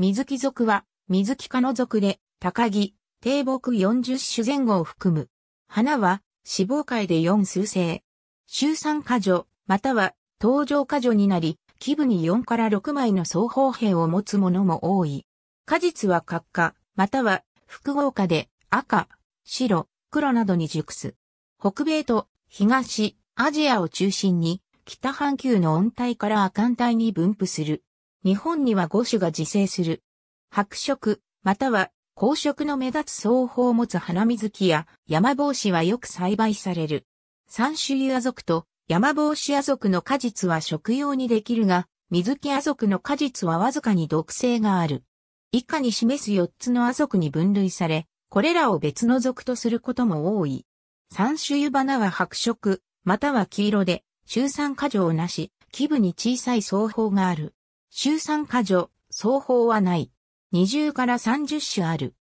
水木族は、水木科の族で、高木、低木40種前後を含む。花は、死亡界で4数星。週3過女、または、登場過女になり、基部に4から6枚の双方辺を持つものも多い。果実は閣下、または、複合化で、赤、白、黒などに熟す。北米と東、アジアを中心に、北半球の温帯から亜寒帯に分布する。日本には5種が自生する。白色、または紅色の目立つ双方を持つ花水木や山帽子はよく栽培される。三種油亜族と山帽子亜族の果実は食用にできるが、水木亜族の果実はわずかに毒性がある。以下に示す4つの亜族に分類され、これらを別の属とすることも多い。三種油花は白色、または黄色で、中酸過剰なし、基部に小さい双方がある。週産過剰、双方はない。二重から三十種ある。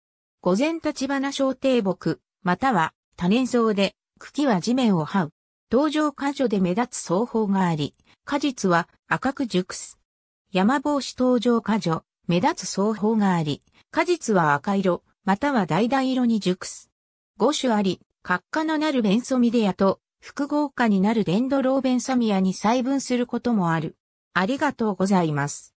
午前立花小低木、または多年草で、茎は地面を這う。登場過剰で目立つ双方があり、果実は赤く熟す。山帽子登場過剰、目立つ双方があり、果実は赤色、または橙色に熟す。五種あり、閣下のなるベンソミデアと、複合化になるデンドローベンサミアに細分することもある。ありがとうございます。